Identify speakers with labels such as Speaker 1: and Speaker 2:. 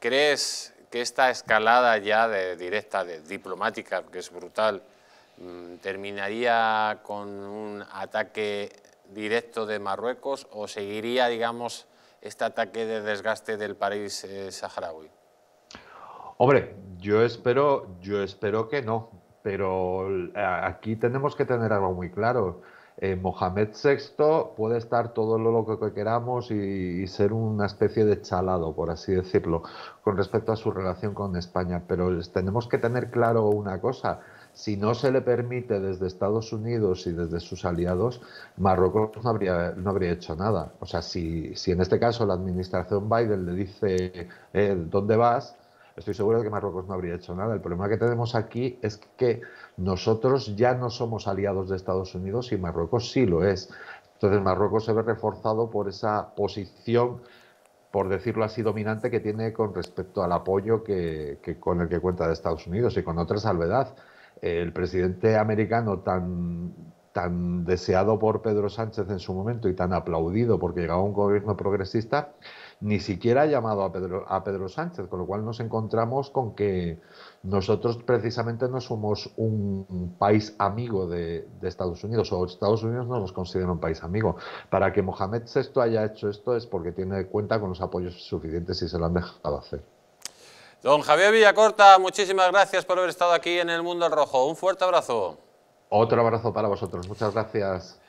Speaker 1: ¿Crees que esta escalada ya de, directa, de, diplomática, que es brutal, mm, terminaría con un ataque directo de Marruecos o seguiría, digamos, este ataque de desgaste del país eh, saharaui?
Speaker 2: Hombre, yo espero, yo espero que no, pero eh, aquí tenemos que tener algo muy claro. Eh, Mohamed VI puede estar todo lo, que, que queramos y, ser una especie de chalado, por así decirlo, con respecto a su relación con España. Pero tenemos que tener claro una cosa. Si no se le permite desde Estados Unidos y desde sus aliados, Marruecos no habría, hecho nada. O sea, si, en este caso la administración Biden le dice eh, dónde vas, estoy seguro de que Marruecos no habría hecho nada. El problema que tenemos aquí es que nosotros ya no somos aliados de Estados Unidos y Marruecos sí lo es. Entonces Marruecos se ve reforzado por esa posición, por decirlo así, dominante que tiene con respecto al apoyo que, con el que cuenta de Estados Unidos y con otra salvedad. El presidente americano tan tan deseado por Pedro Sánchez en su momento y tan aplaudido porque llegaba un gobierno progresista, ni siquiera ha llamado a Pedro, a Pedro Sánchez, con lo cual nos encontramos con que nosotros precisamente no somos un país amigo de, Estados Unidos, o Estados Unidos no nos considera un país amigo. Para que Mohamed VI haya hecho esto es porque tiene cuenta con los apoyos suficientes y se lo han dejado hacer.
Speaker 3: Don Javier Villacorta, muchísimas gracias por haber estado aquí en El Mundo Rojo. Un fuerte abrazo.
Speaker 2: Otro abrazo para vosotros. Muchas gracias.